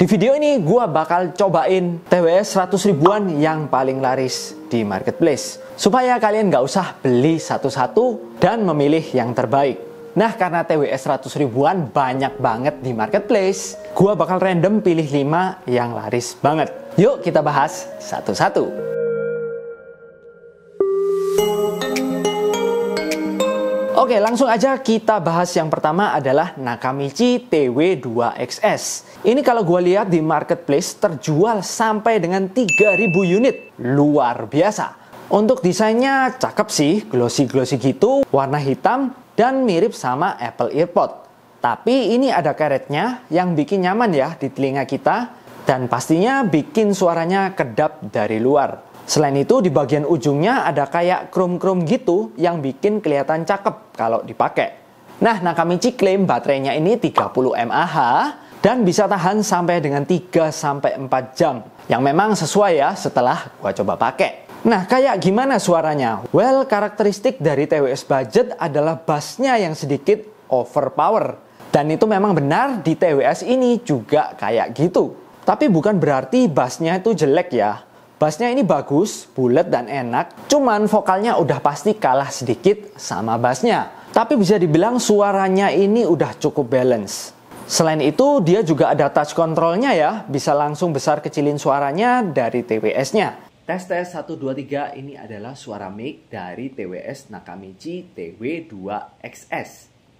Di video ini gue bakal cobain TWS 100 ribuan yang paling laris di marketplace Supaya kalian gak usah beli satu-satu dan memilih yang terbaik Nah karena TWS 100 ribuan banyak banget di marketplace Gue bakal random pilih 5 yang laris banget Yuk kita bahas satu-satu Oke, langsung aja kita bahas yang pertama adalah Nakamichi TW2XS. Ini kalau gue lihat di marketplace terjual sampai dengan 3000 unit. Luar biasa. Untuk desainnya cakep sih, glossy-glossy gitu, warna hitam, dan mirip sama Apple Earpod. Tapi ini ada karetnya yang bikin nyaman ya di telinga kita, dan pastinya bikin suaranya kedap dari luar. Selain itu di bagian ujungnya ada kayak krom-krom gitu yang bikin kelihatan cakep kalau dipakai. Nah, Nakamichi klaim baterainya ini 30 mAh dan bisa tahan sampai dengan 3 4 jam. Yang memang sesuai ya setelah gua coba pakai. Nah, kayak gimana suaranya? Well, karakteristik dari TWS Budget adalah bassnya yang sedikit overpower. Dan itu memang benar di TWS ini juga kayak gitu. Tapi bukan berarti bassnya itu jelek ya. Bassnya ini bagus, bulat dan enak, cuman vokalnya udah pasti kalah sedikit sama bassnya. Tapi bisa dibilang suaranya ini udah cukup balance. Selain itu, dia juga ada touch controlnya ya, bisa langsung besar kecilin suaranya dari TWS-nya. Tes tes 123 ini adalah suara mic dari TWS Nakamichi TW2XS.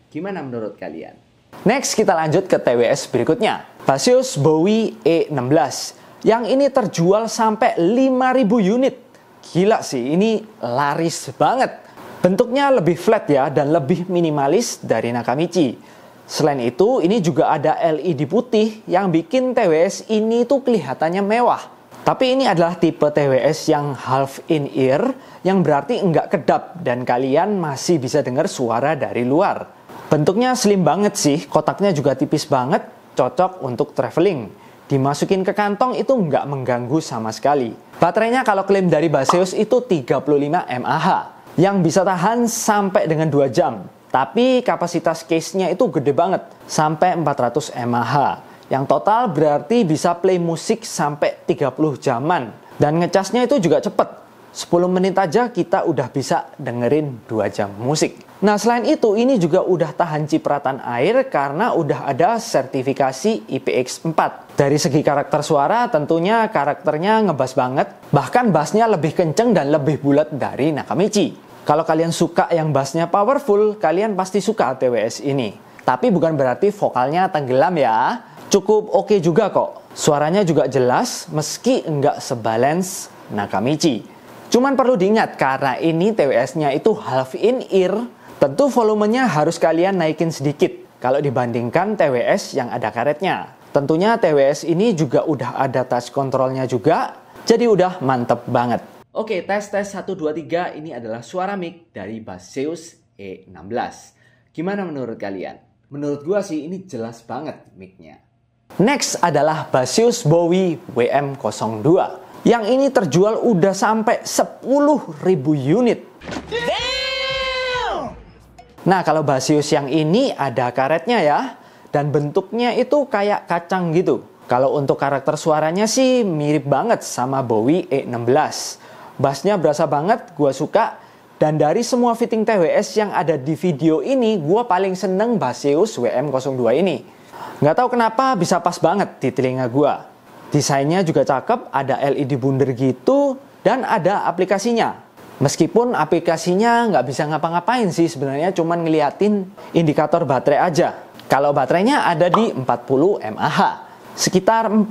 Gimana menurut kalian? Next kita lanjut ke TWS berikutnya, Basius Bowie E16. Yang ini terjual sampai 5000 unit. Gila sih, ini laris banget. Bentuknya lebih flat ya dan lebih minimalis dari Nakamichi. Selain itu, ini juga ada LED putih yang bikin TWS ini tuh kelihatannya mewah. Tapi ini adalah tipe TWS yang half in ear yang berarti nggak kedap dan kalian masih bisa dengar suara dari luar. Bentuknya slim banget sih, kotaknya juga tipis banget, cocok untuk traveling dimasukin ke kantong itu nggak mengganggu sama sekali. Baterainya kalau klaim dari Baseus itu 35 mAh yang bisa tahan sampai dengan 2 jam. Tapi kapasitas case-nya itu gede banget, sampai 400 mAh. Yang total berarti bisa play musik sampai 30 jaman. Dan ngecasnya itu juga cepet. 10 menit aja kita udah bisa dengerin 2 jam musik. Nah, selain itu ini juga udah tahan cipratan air karena udah ada sertifikasi IPX4. Dari segi karakter suara tentunya karakternya ngebas banget, bahkan bassnya lebih kenceng dan lebih bulat dari Nakamichi. Kalau kalian suka yang bassnya powerful, kalian pasti suka TWS ini. Tapi bukan berarti vokalnya tenggelam ya. Cukup oke okay juga kok. Suaranya juga jelas meski nggak sebalance Nakamichi. Cuman perlu diingat karena ini TWS-nya itu half in ear Tentu volumenya harus kalian naikin sedikit kalau dibandingkan TWS yang ada karetnya. Tentunya TWS ini juga udah ada touch controlnya juga, jadi udah mantep banget. Oke, tes tes 1 2 3 ini adalah suara mic dari Baseus E16. Gimana menurut kalian? Menurut gua sih ini jelas banget micnya. Next adalah Baseus Bowie WM02. Yang ini terjual udah sampai 10.000 unit. Yeah! Nah, kalau basius yang ini ada karetnya ya, dan bentuknya itu kayak kacang gitu. Kalau untuk karakter suaranya sih mirip banget sama Bowie E16. Bassnya berasa banget, gue suka. Dan dari semua fitting TWS yang ada di video ini, gue paling seneng Baseus WM02 ini. Nggak tahu kenapa bisa pas banget di telinga gue. Desainnya juga cakep, ada LED bundar gitu, dan ada aplikasinya. Meskipun aplikasinya nggak bisa ngapa-ngapain sih sebenarnya cuman ngeliatin indikator baterai aja. Kalau baterainya ada di 40 mAh, sekitar 4-5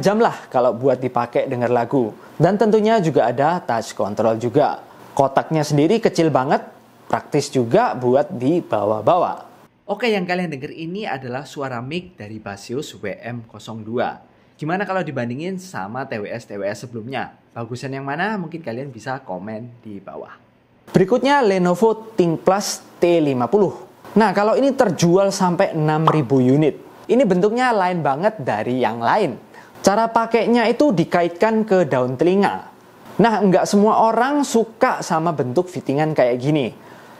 jam lah kalau buat dipakai denger lagu. Dan tentunya juga ada touch control juga. Kotaknya sendiri kecil banget, praktis juga buat dibawa-bawa. Oke, yang kalian denger ini adalah suara mic dari Basius WM02. Gimana kalau dibandingin sama TWS-TWS sebelumnya? Bagusan yang mana? Mungkin kalian bisa komen di bawah. Berikutnya Lenovo ThinkPlus T50. Nah, kalau ini terjual sampai 6000 unit. Ini bentuknya lain banget dari yang lain. Cara pakainya itu dikaitkan ke daun telinga. Nah, nggak semua orang suka sama bentuk fittingan kayak gini.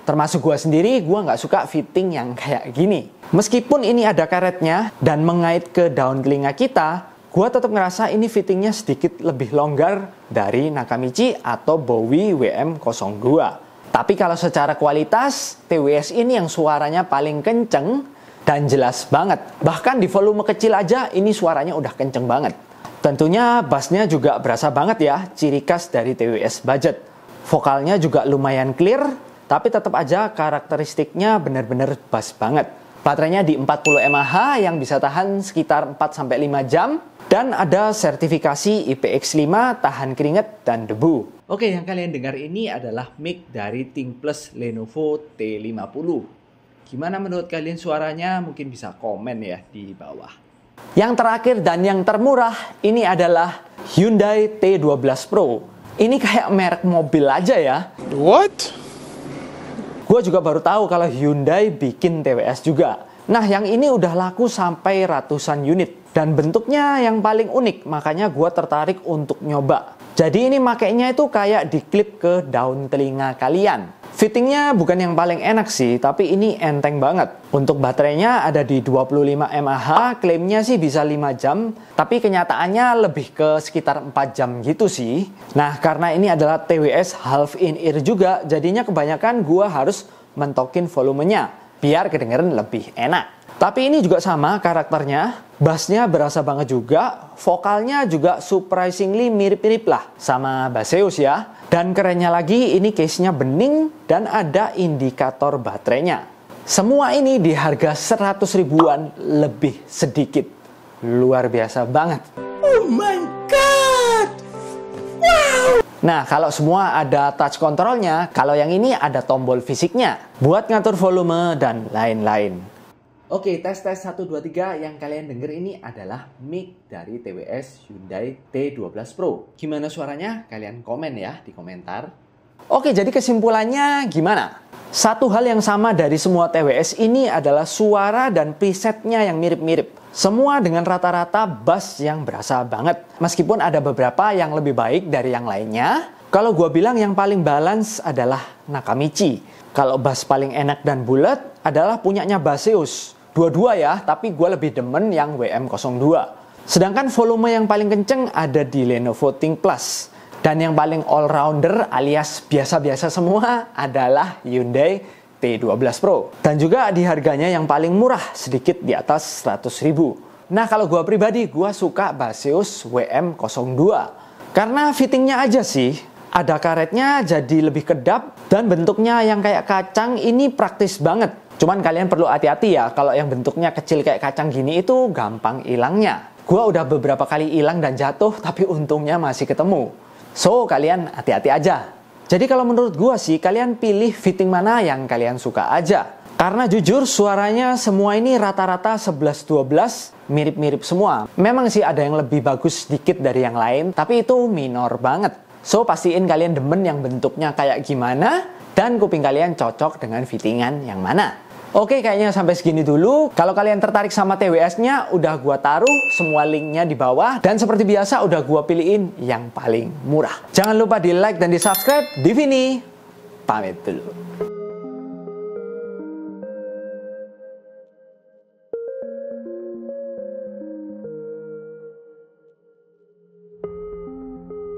Termasuk gue sendiri, gue nggak suka fitting yang kayak gini. Meskipun ini ada karetnya dan mengait ke daun telinga kita, gue tetap ngerasa ini fittingnya sedikit lebih longgar dari Nakamichi atau Bowie WM02. Tapi kalau secara kualitas, TWS ini yang suaranya paling kenceng dan jelas banget. Bahkan di volume kecil aja ini suaranya udah kenceng banget. Tentunya bassnya juga berasa banget ya, ciri khas dari TWS budget. Vokalnya juga lumayan clear, tapi tetap aja karakteristiknya bener-bener bass banget. Baterainya di 40 mAh yang bisa tahan sekitar 4-5 jam, dan ada sertifikasi IPX 5 tahan keringat dan debu. Oke, yang kalian dengar ini adalah mic dari ThinkPlus Lenovo T50. Gimana menurut kalian suaranya? Mungkin bisa komen ya di bawah. Yang terakhir dan yang termurah ini adalah Hyundai T12 Pro. Ini kayak merek mobil aja ya. What? Gue juga baru tahu kalau Hyundai bikin TWS juga. Nah yang ini udah laku sampai ratusan unit dan bentuknya yang paling unik makanya gue tertarik untuk nyoba. Jadi ini makainya itu kayak diklip ke daun telinga kalian. Fittingnya bukan yang paling enak sih, tapi ini enteng banget. Untuk baterainya ada di 25 mAh, klaimnya sih bisa 5 jam, tapi kenyataannya lebih ke sekitar 4 jam gitu sih. Nah, karena ini adalah TWS half in ear juga, jadinya kebanyakan gua harus mentokin volumenya biar kedengeran lebih enak. Tapi ini juga sama karakternya, bassnya berasa banget juga, vokalnya juga surprisingly mirip-mirip lah sama Baseus ya. Dan kerennya lagi ini case-nya bening dan ada indikator baterainya. Semua ini di harga 100 ribuan lebih sedikit. Luar biasa banget. Oh my Nah, kalau semua ada touch controlnya, kalau yang ini ada tombol fisiknya buat ngatur volume dan lain-lain. Oke, tes tes 1 2 3 yang kalian dengar ini adalah mic dari TWS Hyundai T12 Pro. Gimana suaranya? Kalian komen ya di komentar. Oke, jadi kesimpulannya gimana? Satu hal yang sama dari semua TWS ini adalah suara dan presetnya yang mirip-mirip. Semua dengan rata-rata bass yang berasa banget. Meskipun ada beberapa yang lebih baik dari yang lainnya, kalau gue bilang yang paling balance adalah Nakamichi. Kalau bass paling enak dan bulat adalah punyanya Baseus. Dua-dua ya, tapi gue lebih demen yang WM02. Sedangkan volume yang paling kenceng ada di Lenovo plus Dan yang paling all-rounder alias biasa-biasa semua adalah Hyundai T12 Pro dan juga di harganya yang paling murah sedikit di atas 100 ribu. Nah kalau gua pribadi gua suka Baseus WM02 karena fittingnya aja sih ada karetnya jadi lebih kedap dan bentuknya yang kayak kacang ini praktis banget. Cuman kalian perlu hati-hati ya kalau yang bentuknya kecil kayak kacang gini itu gampang hilangnya. Gua udah beberapa kali hilang dan jatuh tapi untungnya masih ketemu. So kalian hati-hati aja. Jadi kalau menurut gua sih kalian pilih fitting mana yang kalian suka aja. Karena jujur suaranya semua ini rata-rata 11-12 mirip-mirip semua. Memang sih ada yang lebih bagus sedikit dari yang lain, tapi itu minor banget. So pastiin kalian demen yang bentuknya kayak gimana dan kuping kalian cocok dengan fittingan yang mana. Oke, kayaknya sampai segini dulu. Kalau kalian tertarik sama TWS-nya, udah gua taruh semua linknya di bawah. Dan seperti biasa, udah gua pilihin yang paling murah. Jangan lupa di like dan di subscribe. Divini, pamit dulu.